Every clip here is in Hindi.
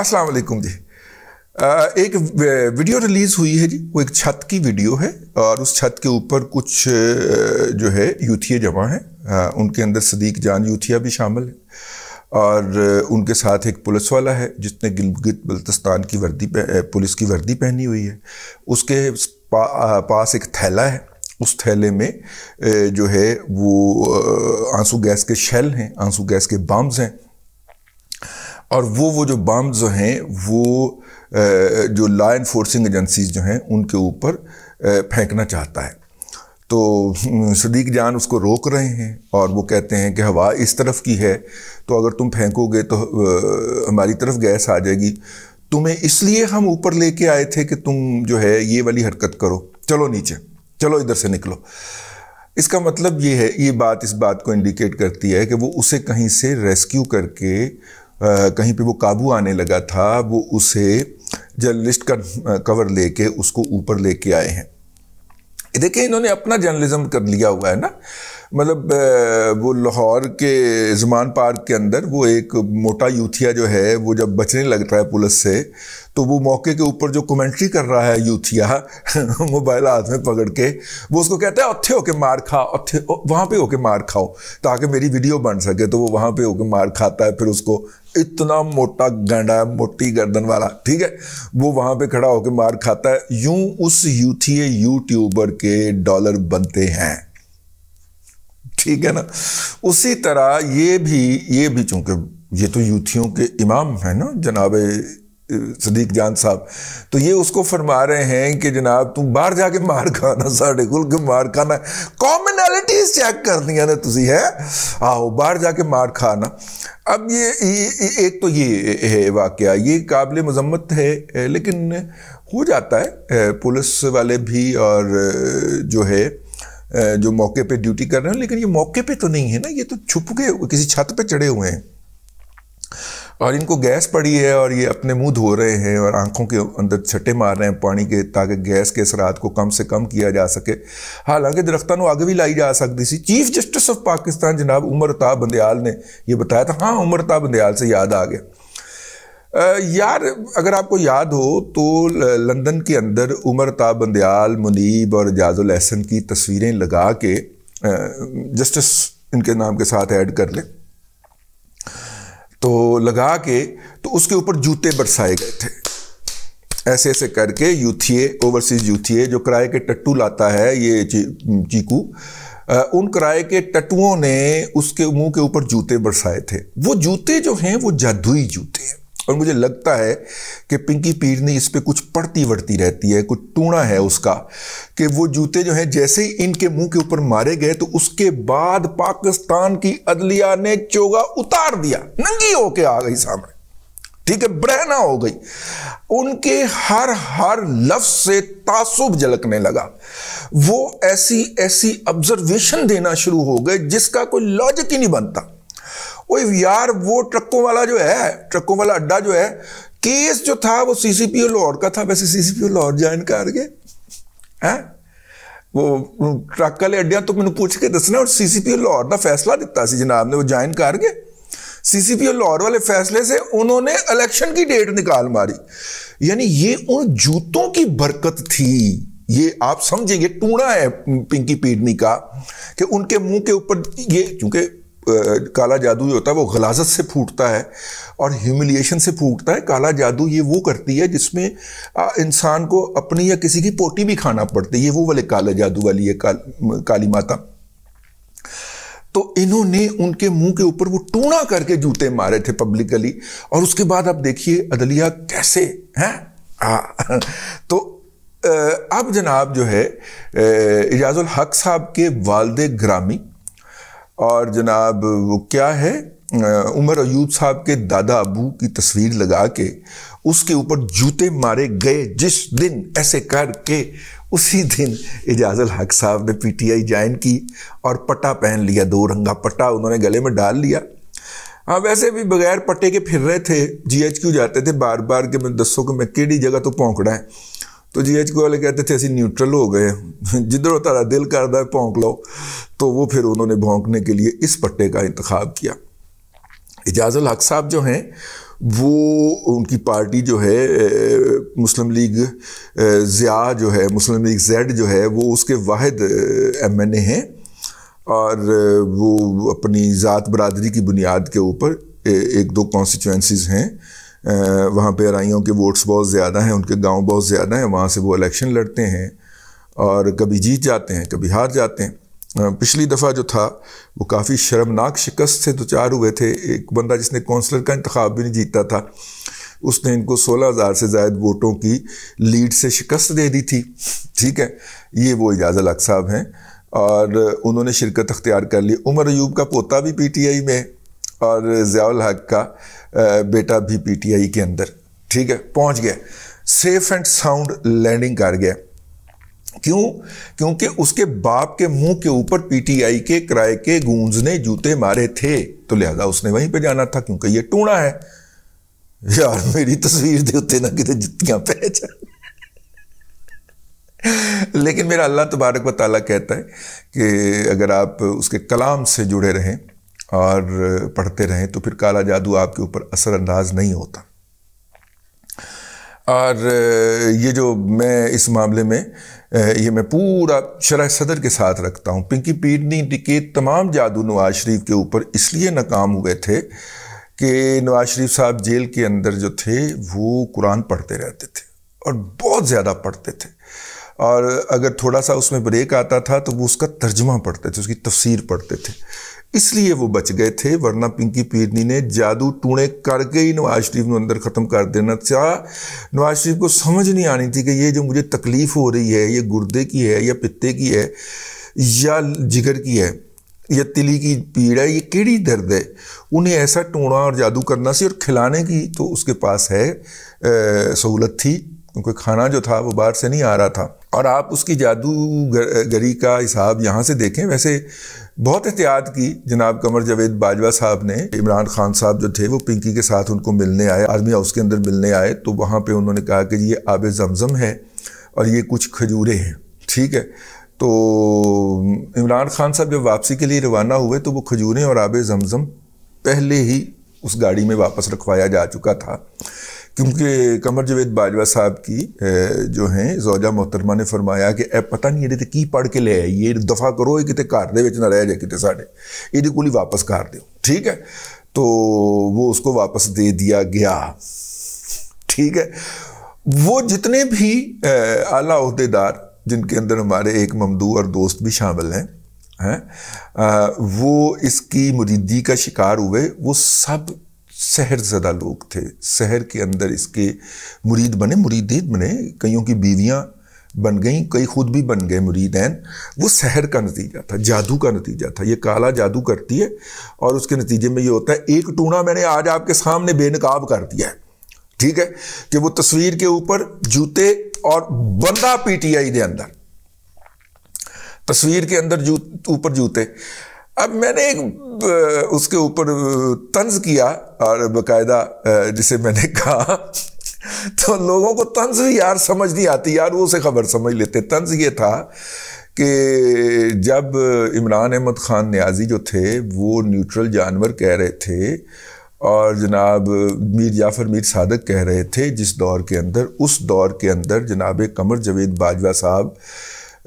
अस्सलाम वालेकुम जी एक वीडियो रिलीज़ हुई है जी वो एक छत की वीडियो है और उस छत के ऊपर कुछ जो है यूथिया जमा हैं उनके अंदर सदीक जान यूथिया भी शामिल है और उनके साथ एक पुलिस वाला है जिसने गिलगित बल्तिस्तान की वर्दी पुलिस की वर्दी पहनी हुई है उसके पास एक थैला है उस थैले में जो है वो आंसू गैस के शेल हैं आंसू गैस के बम्स हैं और वो वो जो बम्ब जो हैं वो जो लॉ इन्फोर्सिंग एजेंसीज जो हैं उनके ऊपर फेंकना चाहता है तो हम्म, सदीक जान उसको रोक रहे हैं और वो कहते हैं कि हवा इस तरफ की है तो अगर तुम फेंकोगे तो हमारी तरफ गैस आ जाएगी तुम्हें इसलिए हम ऊपर लेके आए थे कि तुम जो है ये वाली हरकत करो चलो नीचे चलो इधर से निकलो इसका मतलब ये है ये बात इस बात को इंडिकेट करती है कि वो उसे कहीं से रेस्क्यू करके कहीं पे वो काबू आने लगा था वो उसे जर्नलिस्ट का कवर लेके उसको ऊपर लेके आए हैं देखिए इन्होंने अपना जर्नलिज्म कर लिया हुआ है ना मतलब वो लाहौर के जमान पार्क के अंदर वो एक मोटा यूथिया जो है वो जब बचने लगता है पुलिस से तो वो मौके के ऊपर जो कमेंट्री कर रहा है यूथिया मोबाइल हाथ में पकड़ के वो उसको कहता है औथे होके मार खा औथे वहाँ पे होके मार खाओ ताकि मेरी वीडियो बन सके तो वो वहाँ पे होके मार खाता है फिर उसको इतना मोटा गंडा मोटी गर्दन वाला ठीक है वो वहाँ पे खड़ा होकर मार खाता है यूं उस यूथिए यूट्यूबर के डॉलर बनते हैं ठीक है ना उसी तरह ये भी ये भी चूंकि ये तो यूथियों के इमाम है ना जनाब सदीक जान साहब तो ये उसको फरमा रहे हैं कि जनाब तू बाहर जाके मार खाना साढ़े कुल के मार खाना कॉमनैलिटीज चेक कर दिया ना तुम है आओ बाहर जाके मार खाना अब ये, ये एक तो ये है वाक़ ये काबिल मजम्मत है लेकिन हो जाता है पुलिस वाले भी और जो है जो मौके पे ड्यूटी कर रहे हो लेकिन ये मौके पे तो नहीं है ना ये तो छुप के किसी छत पे चढ़े हुए हैं और इनको गैस पड़ी है और ये अपने मुंह धो रहे हैं और आंखों के अंदर छटे मार रहे हैं पानी के ताकि गैस के असरात को कम से कम किया जा सके हालांकि दरख्तों को आगे भी लाई जा सकती सी चीफ जस्टिस ऑफ पाकिस्तान जनाब उमर ताब बंदयाल ने यह बताया था हाँ उमर ताब बंदयाल से याद आ गया यार अगर आपको याद हो तो लंदन के अंदर उमर ताब बंदयाल मुनीब और एजाजुल एहसन की तस्वीरें लगा के जस्टिस इनके नाम के साथ ऐड कर लें तो लगा के तो उसके ऊपर जूते बरसाए गए थे ऐसे ऐसे करके यूथीए ओवरसीज यूथीए जो किराए के टट्टू लाता है ये चीकू उन किराए के टट्टुओं ने उसके मुंह के ऊपर जूते बरसाए थे वो जूते जो हैं वो जादुई जूते हैं और मुझे लगता है कि पिंकी पीर ने इस पर कुछ पड़ती वढ़ती रहती है कुछ टूणा है उसका कि वो जूते जो हैं जैसे ही इनके मुंह के ऊपर मारे गए तो उसके बाद पाकिस्तान की अदलिया ने चोगा उतार दिया नंगी होके आ गई सामने ठीक है ब्रहना हो गई उनके हर हर लफ्ज से तासुब झलकने लगा वो ऐसी ऐसी ऑब्जर्वेशन देना शुरू हो गए जिसका कोई लॉजिक ही नहीं बनता यार वो ट्रकों वाला जो है ट्रकों वाला अड्डा जो है केस जो था वो सीसीपीओ लाहौर का था वैसे सीसीपीओ लाहौर ज्वाइन गए हैं वो ट्रक अड्डे तो मैंने पूछ के दसना और ਔਰ ਸੀਸੀਪੀਓ का फैसला दिता सी जनाब ने वो ज्वाइन कर गए सीसीपीओ लाहौर वाले फैसले से उन्होंने इलेक्शन की डेट निकाल मारी यानी ये उन जूतों की बरकत थी ये आप समझेंगे टूणा है पिंकी पीडनी का कि उनके मुंह के ऊपर ये क्योंकि काला जादू जो होता है वो गलाजत से फूटता है और ह्यूमिलिएशन से फूटता है काला जादू ये वो करती है जिसमें इंसान को अपनी या किसी की पोटी भी खाना पड़ती है ये वो वाले काला जादू वाली है काल, काली माता तो इन्होंने उनके मुंह के ऊपर वो टूणा करके जूते मारे थे पब्लिकली और उसके बाद आप देखिए अदलिया कैसे हैं तो अब जनाब जो है एजाज़ुल हक साहब के वालदे ग्रामी और जनाब वो क्या है उमर अयूब साहब के दादा अबू की तस्वीर लगा के उसके ऊपर जूते मारे गए जिस दिन ऐसे करके उसी दिन इजाज़ल हक साहब ने पीटीआई ज्वाइन की और पट्टा पहन लिया दो रंगा पट्टा उन्होंने गले में डाल लिया हाँ वैसे भी बगैर पट्टे के फिर रहे थे जीएचक्यू जाते थे बार बार के मैं दसों के मैं केड़ी जगह तो पौंकड़ा है तो जी एच वाले कहते थे असं न्यूट्रल हो गए जिधर दिल कर ਕਰਦਾ भोंक लो तो वो फिर उन्होंने भोंकने के लिए इस पट्टे का इंतखब किया इजाज़ल हक साहब जो हैं वो उनकी पार्टी जो है मुस्लिम लीग ज़िया जो है मुस्लिम लीग जेड जो है वो उसके वाद एम एन ए हैं और वो अपनी ज़ात बरदरी की बुनियाद के ऊपर एक दो कॉन्स्टिट्यूंसीज़ हैं वहाँ पे राइयों के वोट्स बहुत ज़्यादा हैं उनके गांव बहुत ज़्यादा हैं वहाँ से वो इलेक्शन लड़ते हैं और कभी जीत जाते हैं कभी हार जाते हैं पिछली दफ़ा जो था वो काफ़ी शर्मनाक शिकस्त से चार हुए थे एक बंदा जिसने कौंसलर का इंतखब भी नहीं जीता था उसने इनको सोलह हज़ार से जायद वोटों की लीड से शिकस्त दे दी थी ठीक है ये वो एजाज़ अलग साहब हैं और उन्होंने शिरकत अख्तियार कर ली उमर अयूब का पोता भी पीटीआई में और जयाल हक का बेटा भी पीटीआई के अंदर ठीक है पहुंच गया सेफ एंड साउंड लैंडिंग कर गया क्यों क्योंकि उसके बाप के मुंह के ऊपर पीटीआई के किराए के गूंज ने जूते मारे थे तो लिहाजा उसने वहीं पे जाना था क्योंकि ये टूणा है यार मेरी तस्वीर दे उत्ते ना कितने जुतियां पहचान लेकिन मेरा अल्लाह तबारक व कहता है कि अगर आप उसके कलाम से जुड़े रहें और पढ़ते रहें तो फिर काला जादू आपके ऊपर असरअंदाज नहीं होता और ये जो मैं इस मामले में ये मैं पूरा शरा सदर के साथ रखता हूँ पिंकी पीरनी के तमाम जादू नवाज शरीफ के ऊपर इसलिए नाकाम हुए थे कि नवाज शरीफ साहब जेल के अंदर जो थे वो कुरान पढ़ते रहते थे और बहुत ज़्यादा पढ़ते थे और अगर थोड़ा सा उसमें ब्रेक आता था तो वो उसका तर्जमा पढ़ते थे उसकी तफसीर पढ़ते थे इसलिए वो बच गए थे वरना पिंकी पीरनी ने जादू टूणे करके ही नवाज शरीफ को अंदर ख़त्म कर देना था नवाज शरीफ को समझ नहीं आनी थी कि ये जो मुझे तकलीफ़ हो रही है ये गुर्दे की है या पित्ते की है या जिगर की है या तिली की पीड़ है ये किड़ी दर्द है उन्हें ऐसा टूणा और जादू करना सी और खिलाने की तो उसके पास है सहूलत थी क्योंकि खाना जो था वो बाहर से नहीं आ रहा था और आप उसकी जादूगरी का हिसाब यहाँ से देखें वैसे बहुत एहतियात की जनाब कमर जावेद बाजवा साहब ने इमरान खान साहब जो थे वो पिंकी के साथ उनको मिलने आए आर्मी हाउस के अंदर मिलने आए तो वहाँ पर उन्होंने कहा कि ये आब जमज़म है और ये कुछ खजूरें हैं ठीक है तो इमरान खान साहब जब वापसी के लिए रवाना हुए तो वो खजूरें और आब जमज़म पहले ही उस गाड़ी में वापस रखवाया जा चुका था क्योंकि कमर जवेद बाजवा साहब की जो हैं जोजा मोहतरमा ने फरमाया कि ए पता नहीं ये की पढ़ के ले आई ये दफा करो ये कितने घर के ना रह जाए कितने साढ़े ये को वापस कर दो ठीक है तो वो उसको वापस दे दिया गया ठीक है वो जितने भी आला अहदेदार जिनके अंदर हमारे एक ममदू और दोस्त भी शामिल हैं हैं वो इसकी मुरीदी का शिकार हुए वो सब शहर ज्यादा लोग थे शहर के अंदर इसके मुरीद बने मुरीदीद बने कईयों की बीवियाँ बन गई कई खुद भी बन गए मुरीदैन वो शहर का नतीजा था जादू का नतीजा था ये काला जादू करती है और उसके नतीजे में ये होता है एक टूणा मैंने आज आपके सामने बेनकाब कर दिया है ठीक है कि वो तस्वीर के ऊपर जूते और बंदा पीटीआई के अंदर तस्वीर के अंदर जू ऊपर जूते अब मैंने एक उसके ऊपर तंज किया और बकायदा जिसे मैंने कहा तो लोगों को तंज यार समझ नहीं आती यार वो उसे खबर समझ लेते तंज ये था कि जब इमरान अहमद ख़ान न्याजी जो थे वो न्यूट्रल जानवर कह रहे थे और जनाब मीर जाफ़र मीर सादक कह रहे थे जिस दौर के अंदर उस दौर के अंदर जनाब कमर जवेद बाजवा साहब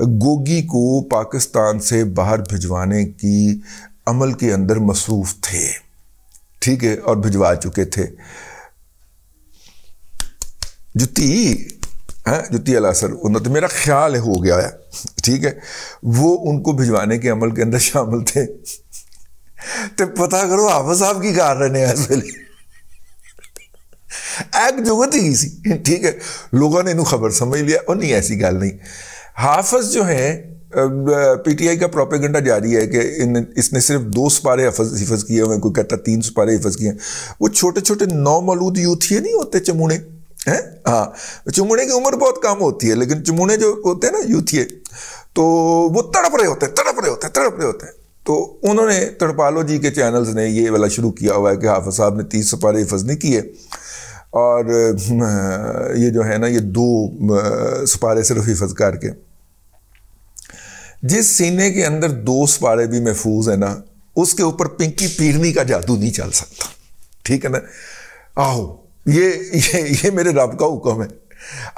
गोगी को पाकिस्तान से बाहर भिजवाने की अमल के अंदर मसरूफ़ थे ठीक है और भिजवा चुके थे जुती हैं हाँ, जुती अलासर उन्होंने तो मेरा ख्याल हो गया है ठीक है वो उनको भिजवाने के अमल के अंदर शामिल थे तो पता करो आप साहब की कार रहने इस एक जुगत ही सी ठीक है लोगों ने इन खबर समझ लिया और नहीं ऐसी गल नहीं हाफज जो है पीटीआई का प्रोपेगेंडा जारी है कि इन इसने सिर्फ दो सपारे हफज हिफज किए हुए कोई कहता तीन सपारे हिफज किए वो छोटे छोटे नौ मलूद यूथ ही नहीं होते चमूड़े हैं हाँ चमूड़े की उम्र बहुत कम होती है लेकिन चमूड़े जो होते हैं ना ये तो वो तड़प रहे होते हैं तड़प रहे होते हैं तड़प रहे होते हैं तो उन्होंने तड़पालो जी के चैनल्स ने ये वाला शुरू किया हुआ है कि हाफज साहब ने तीस सपारे हिफज नहीं किए और ये जो है ना ये दो सपारे सिर्फ हिफज करके जिस सीने के अंदर दो सिपारे भी महफूज है ना उसके ऊपर पिंकी पीरनी का जादू नहीं चल सकता ठीक है ना आहो ये ये ये मेरे रब का हुक्म है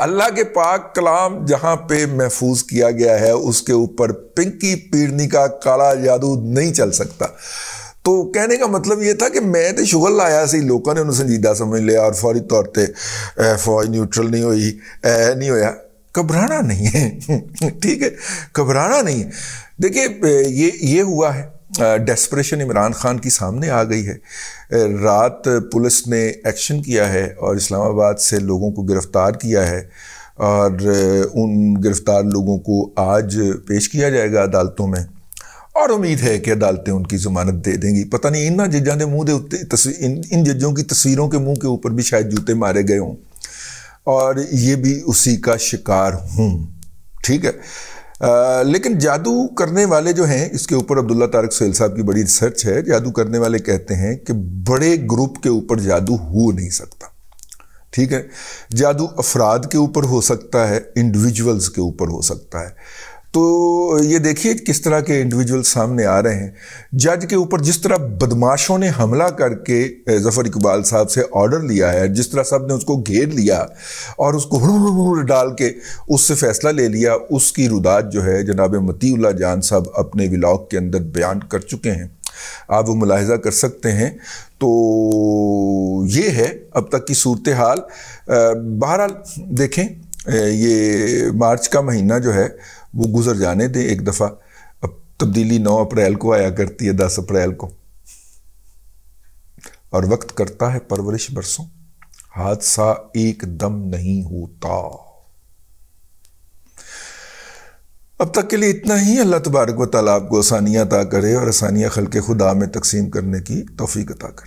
अल्लाह के पाक कलाम जहाँ पे महफूज किया गया है उसके ऊपर पिंकी पीरनी का काला जादू नहीं चल सकता तो कहने का मतलब ये था कि मैं तो शुगर लाया सी लोगों ने उन्हें संजीदा समझ लिया और फौरी तौर पर फौज न्यूट्रल नहीं हुई नहीं होया घबराना नहीं है ठीक है घबराना नहीं है देखिए ये ये हुआ है डेस्परेशन इमरान खान की सामने आ गई है रात पुलिस ने एक्शन किया है और इस्लामाबाद से लोगों को गिरफ़्तार किया है और उन गिरफ़्तार लोगों को आज पेश किया जाएगा अदालतों में और उम्मीद है कि अदालतें उनकी ज़मानत दे देंगी पता नहीं इन ना जजा के मुँह के उत्ते इन जजों की तस्वीरों के मुँह के ऊपर भी शायद जूते मारे गए हों और ये भी उसी का शिकार हूँ ठीक है आ, लेकिन जादू करने वाले जो हैं इसके ऊपर अब्दुल्ला तारक सहेल साहब की बड़ी रिसर्च है जादू करने वाले कहते हैं कि बड़े ग्रुप के ऊपर जादू हो नहीं सकता ठीक है जादू अफराद के ऊपर हो सकता है इंडिविजुअल्स के ऊपर हो सकता है तो ये देखिए किस तरह के इंडिविजुअल सामने आ रहे हैं जज के ऊपर जिस तरह बदमाशों ने हमला करके जफ़र इकबाल साहब से ऑर्डर लिया है जिस तरह सब ने उसको घेर लिया और उसको डाल के उससे फैसला ले लिया उसकी रुदात जो है जनाब मतीउल्ला जान साहब अपने व्लाग के अंदर बयान कर चुके हैं आप वो मुलाहजा कर सकते हैं तो ये है अब तक की सूरत हाल बहरहाल देखें ये मार्च का महीना जो है वो गुजर जाने दें एक दफ़ा अब तब्दीली नौ अप्रैल को आया करती है दस अप्रैल को और वक्त करता है परवरिश बरसों हादसा एकदम नहीं होता अब तक के लिए इतना ही अल्लाह तबारक व ताली आपको आसानियाँ अता करे और आसानियाँ खल के खुदा में तकसीम करने की तोफ़ी अता करे